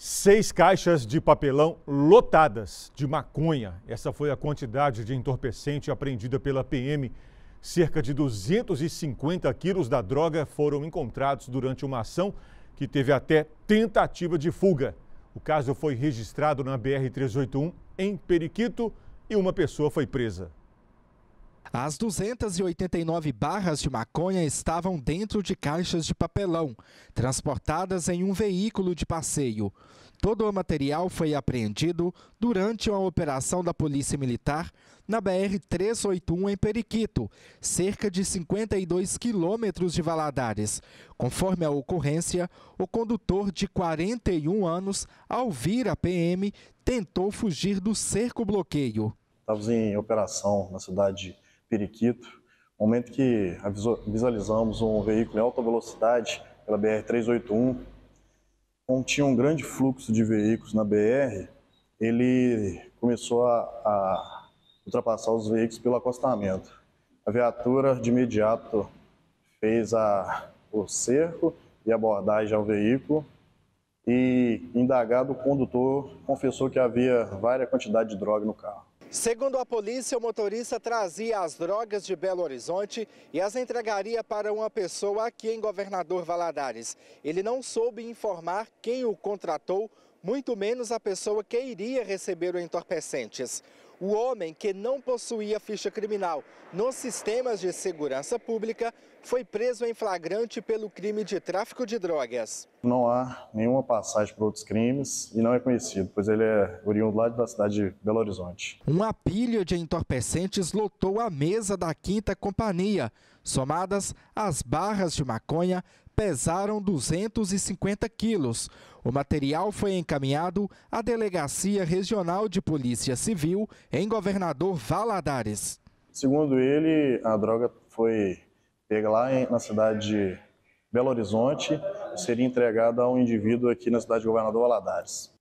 Seis caixas de papelão lotadas de maconha. Essa foi a quantidade de entorpecente apreendida pela PM. Cerca de 250 quilos da droga foram encontrados durante uma ação que teve até tentativa de fuga. O caso foi registrado na BR-381, em Periquito, e uma pessoa foi presa. As 289 barras de maconha estavam dentro de caixas de papelão, transportadas em um veículo de passeio. Todo o material foi apreendido durante uma operação da Polícia Militar na BR-381 em Periquito, cerca de 52 quilômetros de Valadares. Conforme a ocorrência, o condutor de 41 anos, ao vir a PM, tentou fugir do cerco-bloqueio. Estávamos em operação na cidade de Periquito, momento que visualizamos um veículo em alta velocidade pela BR-381, como tinha um grande fluxo de veículos na BR, ele começou a, a ultrapassar os veículos pelo acostamento. A viatura, de imediato, fez a, o cerco e abordagem ao veículo e, indagado, o condutor confessou que havia várias quantidades de droga no carro. Segundo a polícia, o motorista trazia as drogas de Belo Horizonte e as entregaria para uma pessoa aqui em Governador Valadares. Ele não soube informar quem o contratou, muito menos a pessoa que iria receber os entorpecentes o homem que não possuía ficha criminal nos sistemas de segurança pública foi preso em flagrante pelo crime de tráfico de drogas. Não há nenhuma passagem para outros crimes e não é conhecido, pois ele é oriundo lá da cidade de Belo Horizonte. Um apilho de entorpecentes lotou a mesa da quinta companhia, somadas as barras de maconha, pesaram 250 quilos. O material foi encaminhado à Delegacia Regional de Polícia Civil, em Governador Valadares. Segundo ele, a droga foi pega lá na cidade de Belo Horizonte e seria entregada a um indivíduo aqui na cidade de Governador Valadares.